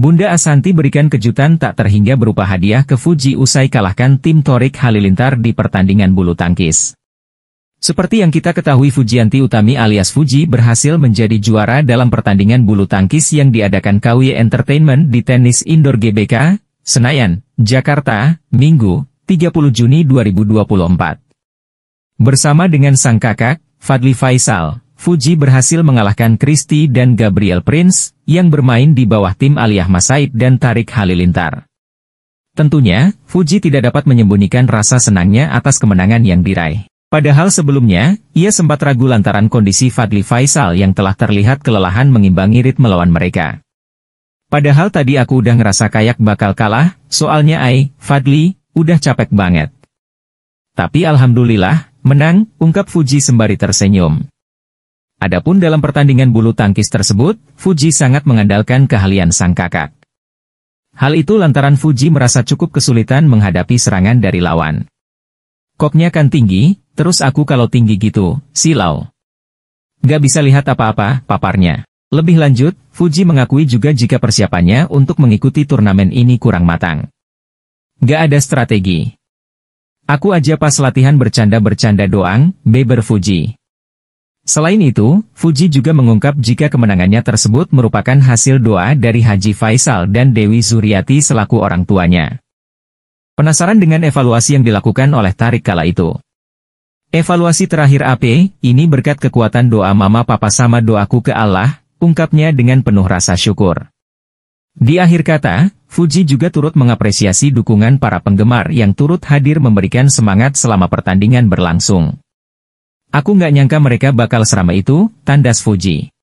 Bunda Asanti berikan kejutan tak terhingga berupa hadiah ke Fuji usai kalahkan tim Torik Halilintar di pertandingan bulu tangkis. Seperti yang kita ketahui Fujianti Utami alias Fuji berhasil menjadi juara dalam pertandingan bulu tangkis yang diadakan KW Entertainment di Tenis Indoor GBK, Senayan, Jakarta, Minggu, 30 Juni 2024. Bersama dengan sang kakak, Fadli Faisal, Fuji berhasil mengalahkan Christie dan Gabriel Prince, yang bermain di bawah tim Aliyah Masaid dan Tarik Halilintar. Tentunya, Fuji tidak dapat menyembunyikan rasa senangnya atas kemenangan yang diraih. Padahal sebelumnya, ia sempat ragu lantaran kondisi Fadli Faisal yang telah terlihat kelelahan mengimbangi ritme lawan mereka. Padahal tadi aku udah ngerasa kayak bakal kalah, soalnya ai, Fadli, udah capek banget. Tapi alhamdulillah, menang, ungkap Fuji sembari tersenyum. Adapun dalam pertandingan bulu tangkis tersebut, Fuji sangat mengandalkan keahlian sang kakak. Hal itu lantaran Fuji merasa cukup kesulitan menghadapi serangan dari lawan. Koknya kan tinggi, terus aku kalau tinggi gitu, silau. Gak bisa lihat apa-apa, paparnya. Lebih lanjut, Fuji mengakui juga jika persiapannya untuk mengikuti turnamen ini kurang matang. Gak ada strategi. Aku aja pas latihan bercanda-bercanda doang, beber Fuji. Selain itu, Fuji juga mengungkap jika kemenangannya tersebut merupakan hasil doa dari Haji Faisal dan Dewi Zuriati selaku orang tuanya. Penasaran dengan evaluasi yang dilakukan oleh Tarik kala itu. Evaluasi terakhir AP, ini berkat kekuatan doa mama papa sama doaku ke Allah, ungkapnya dengan penuh rasa syukur. Di akhir kata, Fuji juga turut mengapresiasi dukungan para penggemar yang turut hadir memberikan semangat selama pertandingan berlangsung. Aku nggak nyangka mereka bakal serama itu, tandas Fuji.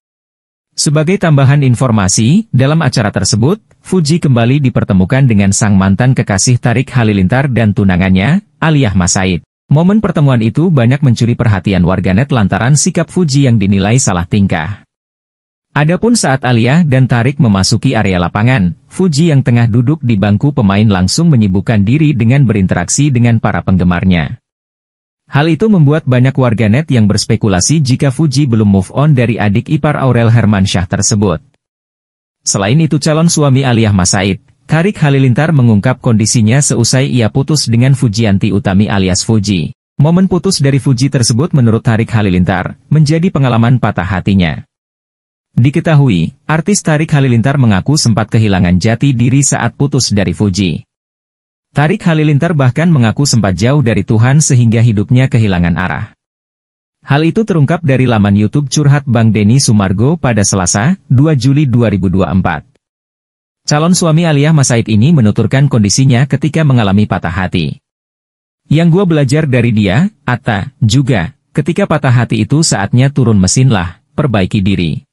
Sebagai tambahan informasi, dalam acara tersebut, Fuji kembali dipertemukan dengan sang mantan kekasih Tarik Halilintar dan tunangannya, Aliyah Masaid. Momen pertemuan itu banyak mencuri perhatian warganet lantaran sikap Fuji yang dinilai salah tingkah. Adapun saat Aliyah dan Tarik memasuki area lapangan, Fuji yang tengah duduk di bangku pemain langsung menyibukkan diri dengan berinteraksi dengan para penggemarnya. Hal itu membuat banyak warganet yang berspekulasi jika Fuji belum move on dari adik ipar Aurel Hermansyah tersebut. Selain itu calon suami Aliyah Masaid, Karik Halilintar mengungkap kondisinya seusai ia putus dengan Fujianti Utami alias Fuji. Momen putus dari Fuji tersebut menurut Tarik Halilintar, menjadi pengalaman patah hatinya. Diketahui, artis Tarik Halilintar mengaku sempat kehilangan jati diri saat putus dari Fuji. Tarik Halilintar bahkan mengaku sempat jauh dari Tuhan sehingga hidupnya kehilangan arah. Hal itu terungkap dari laman YouTube Curhat Bang Deni Sumargo pada Selasa, 2 Juli 2024. Calon suami Aliyah Masaid ini menuturkan kondisinya ketika mengalami patah hati. Yang gua belajar dari dia, Atta, juga, ketika patah hati itu saatnya turun mesin lah, perbaiki diri.